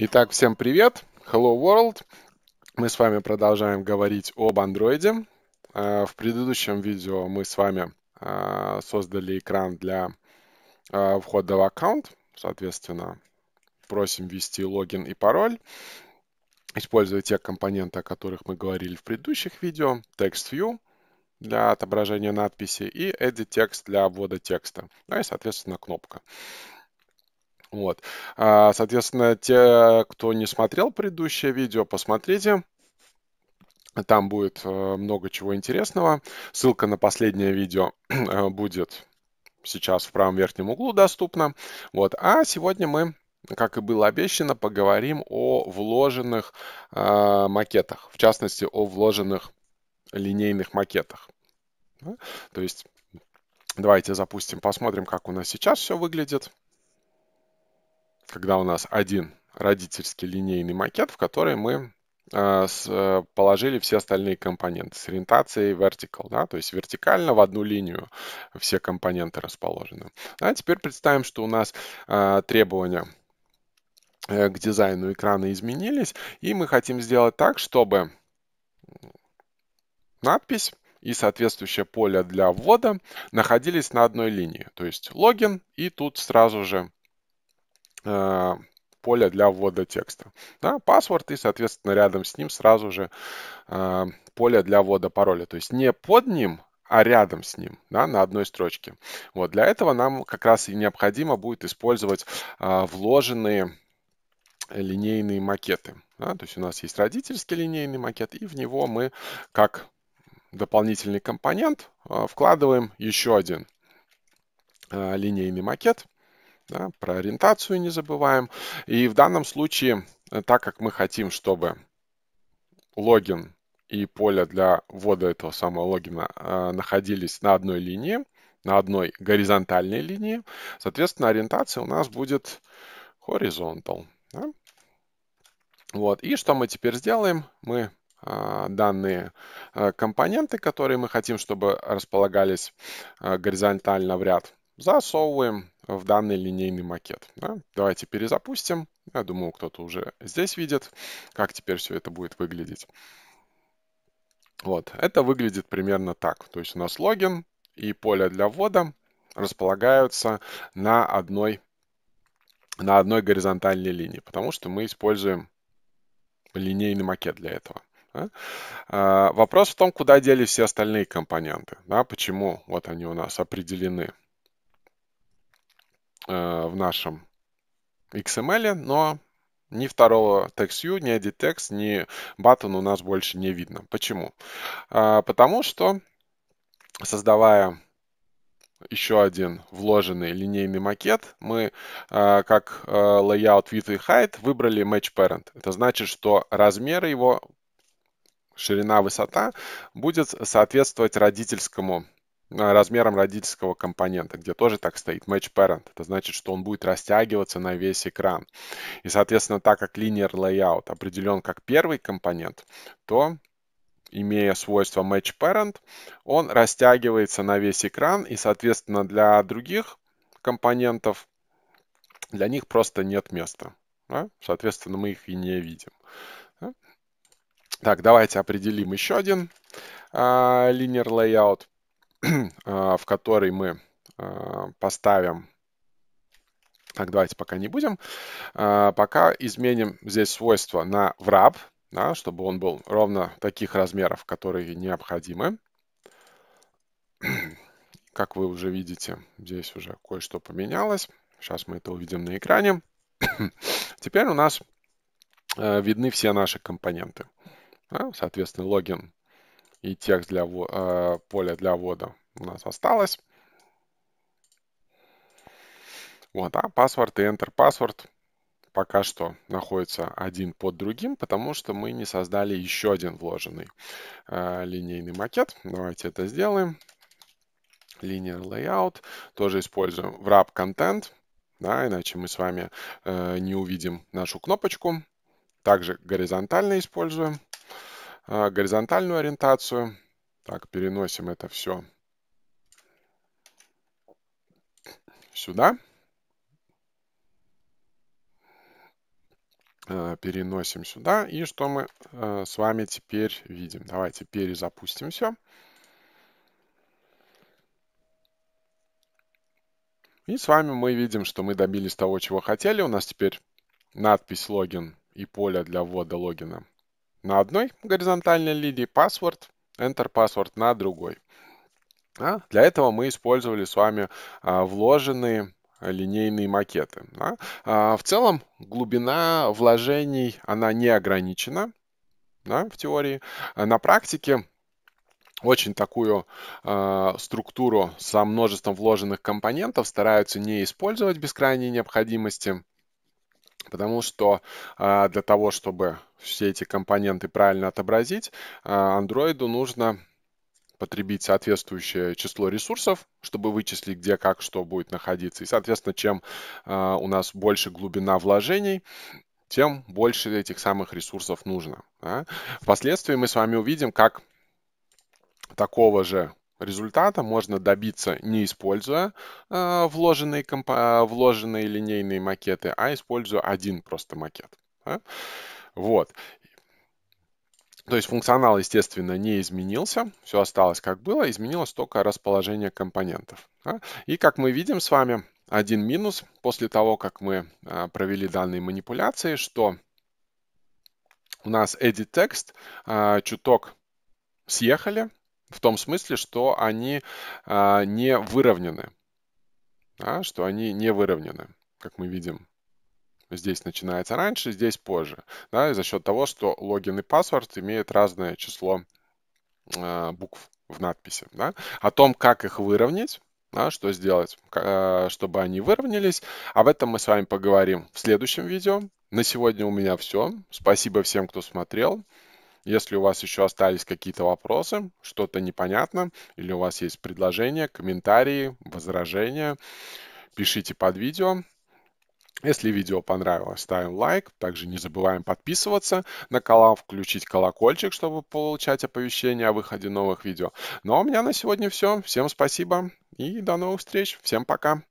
Итак, всем привет! Hello World! Мы с вами продолжаем говорить об андроиде. Э, в предыдущем видео мы с вами э, создали экран для э, входа в аккаунт. Соответственно, просим ввести логин и пароль. Используя те компоненты, о которых мы говорили в предыдущих видео. TextView для отображения надписи и EditText для ввода текста. Ну и, соответственно, кнопка. Вот. А, соответственно, те, кто не смотрел предыдущее видео, посмотрите. Там будет э, много чего интересного. Ссылка на последнее видео э, будет сейчас в правом верхнем углу доступна. Вот. А сегодня мы, как и было обещано, поговорим о вложенных э, макетах. В частности, о вложенных линейных макетах. То есть давайте запустим, посмотрим, как у нас сейчас все выглядит когда у нас один родительский линейный макет, в который мы а, э, положили все остальные компоненты с ориентацией vertical, да, то есть вертикально в одну линию все компоненты расположены. Ну, а теперь представим, что у нас а, требования э, к дизайну экрана изменились, и мы хотим сделать так, чтобы надпись и соответствующее поле для ввода находились на одной линии, то есть логин и тут сразу же Э, поле для ввода текста. Да, паспорт и, соответственно, рядом с ним сразу же э, поле для ввода пароля. То есть не под ним, а рядом с ним, да, на одной строчке. Вот для этого нам как раз и необходимо будет использовать э, вложенные линейные макеты. Да, то есть у нас есть родительский линейный макет, и в него мы как дополнительный компонент вкладываем еще один линейный макет. Да, про ориентацию не забываем. И в данном случае, э, так как мы хотим, чтобы логин и поле для ввода этого самого логина э, находились на одной линии, на одной горизонтальной линии, соответственно, ориентация у нас будет horizontal. Да? Вот. И что мы теперь сделаем? Мы э, данные э, компоненты, которые мы хотим, чтобы располагались горизонтально в ряд, засовываем в данный линейный макет. Да? Давайте перезапустим. Я думаю, кто-то уже здесь видит, как теперь все это будет выглядеть. Вот, это выглядит примерно так. То есть у нас логин и поле для ввода располагаются на одной, на одной горизонтальной линии, потому что мы используем линейный макет для этого. Да? А, вопрос в том, куда дели все остальные компоненты, да, почему вот они у нас определены Э, в нашем XML, но ни второго TextView, ни EditText, ни button у нас больше не видно. Почему? А, потому что, создавая еще один вложенный линейный макет. Мы а, как э, layout width и height выбрали match parent. Это значит, что размеры его, ширина, высота будет соответствовать родительскому а, размером родительского компонента, где тоже так стоит match parent. Это значит, что он будет растягиваться на весь экран. И, соответственно, так как linear layout определен как первый компонент, то имея свойство match parent, он растягивается на весь экран и, соответственно, для других компонентов, для них просто нет места. Да? Соответственно, мы их и не видим. Да? Так, давайте определим еще один а, linear layout. А, в который мы а, поставим так, давайте пока не будем. А, пока изменим здесь свойство на wrap, да, чтобы он был ровно таких размеров, которые необходимы. Как вы уже видите, здесь уже кое-что поменялось. Сейчас мы это увидим на экране. Теперь у нас э, видны все наши компоненты. соответственно, логин и текст для э, поля для ввода у нас осталось. Вот, а паспорт и Enter Password пока что находится один под другим, потому что мы не создали еще один вложенный э, линейный макет. Давайте это сделаем. Linear Layout. Тоже используем wrap Content, да, иначе мы с вами э, не увидим нашу кнопочку. Также горизонтально используем. А, горизонтальную ориентацию. Так, переносим это все сюда. А, переносим сюда. И что мы а, с вами теперь видим? Давайте перезапустим все. И с вами мы видим, что мы добились того, чего хотели. У нас теперь надпись «Логин» и поле для ввода логина – на одной горизонтальной линии паспорт, Enter Password на другой. А для этого мы использовали с вами а, вложенные линейные макеты. Да? А, в целом глубина вложений, она не ограничена да, в теории. А на практике очень такую э, структуру со множеством вложенных компонентов стараются не использовать без крайней необходимости. Потому что а, для того, чтобы все эти компоненты правильно отобразить, а, Android нужно потребить соответствующее число ресурсов, чтобы вычислить, где как что будет находиться. И, соответственно, чем а, у нас больше глубина вложений, тем больше этих самых ресурсов нужно. Впоследствии мы с вами увидим, как такого же Результата можно добиться, не используя э, вложенные, компо- вложенные линейные макеты, а используя один просто макет. Да? Вот. То есть функционал, естественно, не изменился, все осталось как было, изменилось только расположение компонентов. Да? И как мы видим с вами, один минус после того, как мы э, провели данные манипуляции, что у нас edit text э, чуток съехали, в том смысле, что они а, не выровнены. Да, что они не выровнены, как мы видим. Здесь начинается раньше, здесь позже. Да, за счет того, что логин и паспорт имеют разное число а, букв в надписи. Да? О том, как их выровнять, да, что сделать, а, чтобы они выровнялись. Об этом мы с вами поговорим в следующем видео. На сегодня у меня все. Спасибо всем, кто смотрел. Если у вас еще остались какие-то вопросы, что-то непонятно, или у вас есть предложения, комментарии, возражения, пишите под видео. Если видео понравилось, ставим лайк. Также не забываем подписываться на канал, включить колокольчик, чтобы получать оповещения о выходе новых видео. Ну а у меня на сегодня все. Всем спасибо и до новых встреч. Всем пока.